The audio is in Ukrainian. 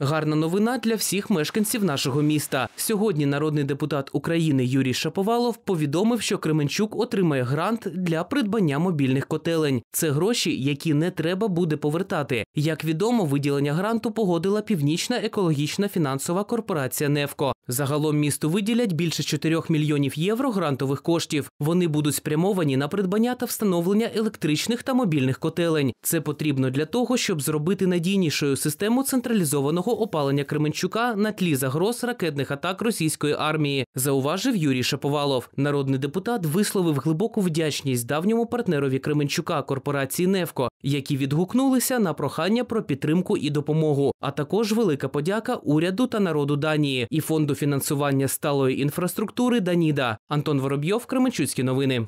Гарна новина для всіх мешканців нашого міста. Сьогодні народний депутат України Юрій Шаповалов повідомив, що Кременчук отримає грант для придбання мобільних котелень. Це гроші, які не треба буде повертати. Як відомо, виділення гранту погодила північна екологічна фінансова корпорація Невко. Загалом місту виділять більше 4 мільйонів євро грантових коштів. Вони будуть спрямовані на придбання та встановлення електричних та мобільних котелень. Це потрібно для того, щоб зробити надійнішою систему централізованого масового опалення Кременчука на тлі загроз ракетних атак російської армії, зауважив Юрій Шаповалов. Народний депутат висловив глибоку вдячність давньому партнерові Кременчука корпорації Невко, які відгукнулися на прохання про підтримку і допомогу. А також велика подяка уряду та народу Данії і фонду фінансування сталої інфраструктури Даніда. Антон Воробйов, Кременчуцькі новини.